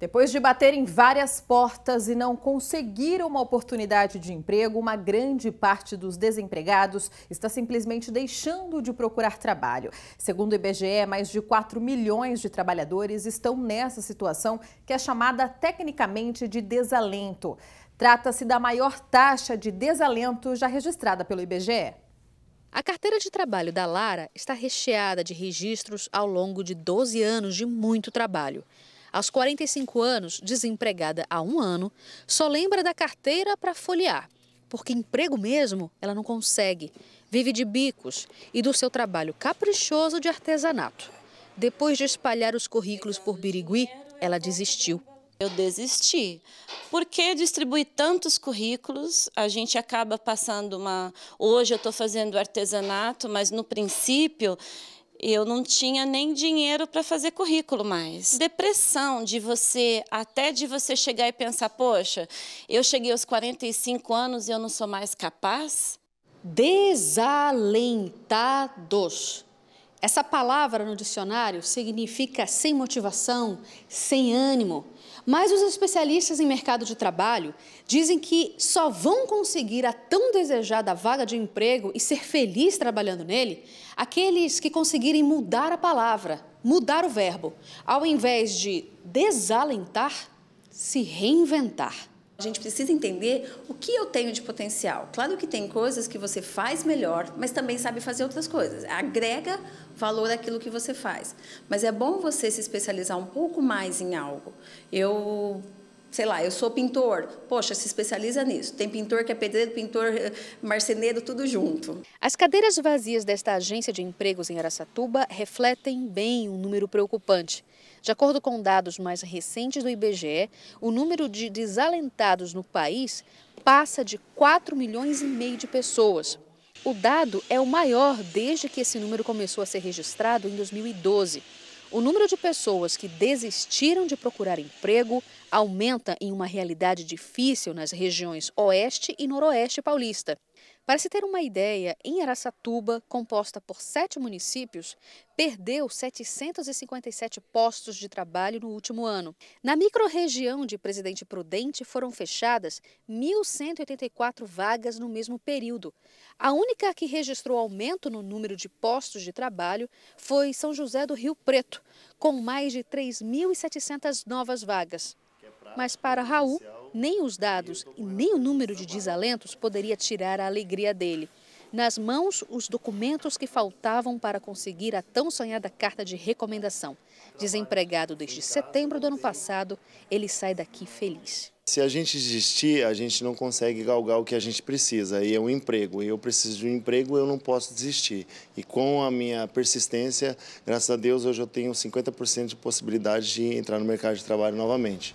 Depois de bater em várias portas e não conseguir uma oportunidade de emprego, uma grande parte dos desempregados está simplesmente deixando de procurar trabalho. Segundo o IBGE, mais de 4 milhões de trabalhadores estão nessa situação que é chamada tecnicamente de desalento. Trata-se da maior taxa de desalento já registrada pelo IBGE. A carteira de trabalho da Lara está recheada de registros ao longo de 12 anos de muito trabalho aos 45 anos, desempregada há um ano, só lembra da carteira para folhear, porque emprego mesmo ela não consegue. Vive de bicos e do seu trabalho caprichoso de artesanato. Depois de espalhar os currículos por Birigui, ela desistiu. Eu desisti, Por que distribuir tantos currículos, a gente acaba passando uma... Hoje eu estou fazendo artesanato, mas no princípio eu não tinha nem dinheiro para fazer currículo mais. Depressão de você, até de você chegar e pensar, poxa, eu cheguei aos 45 anos e eu não sou mais capaz? Desalentados. Essa palavra no dicionário significa sem motivação, sem ânimo. Mas os especialistas em mercado de trabalho dizem que só vão conseguir a tão desejada vaga de emprego e ser feliz trabalhando nele aqueles que conseguirem mudar a palavra, mudar o verbo. Ao invés de desalentar, se reinventar. A gente precisa entender o que eu tenho de potencial. Claro que tem coisas que você faz melhor, mas também sabe fazer outras coisas. Agrega valor àquilo que você faz. Mas é bom você se especializar um pouco mais em algo. Eu sei lá, eu sou pintor, poxa, se especializa nisso. Tem pintor que é pedreiro, pintor, eh, marceneiro, tudo junto. As cadeiras vazias desta agência de empregos em Aracatuba refletem bem um número preocupante. De acordo com dados mais recentes do IBGE, o número de desalentados no país passa de 4 milhões e meio de pessoas. O dado é o maior desde que esse número começou a ser registrado em 2012. O número de pessoas que desistiram de procurar emprego aumenta em uma realidade difícil nas regiões Oeste e Noroeste paulista. Para se ter uma ideia, em Araçatuba, composta por sete municípios, perdeu 757 postos de trabalho no último ano. Na microrregião de Presidente Prudente foram fechadas 1.184 vagas no mesmo período. A única que registrou aumento no número de postos de trabalho foi São José do Rio Preto, com mais de 3.700 novas vagas. É Mas para Raul, nem os dados e nem o número de desalentos poderia tirar a alegria dele. Nas mãos, os documentos que faltavam para conseguir a tão sonhada carta de recomendação. Desempregado desde setembro do ano passado, ele sai daqui feliz. Se a gente desistir, a gente não consegue galgar o que a gente precisa, e é um emprego. E Eu preciso de um emprego, eu não posso desistir. E com a minha persistência, graças a Deus, hoje eu tenho 50% de possibilidade de entrar no mercado de trabalho novamente.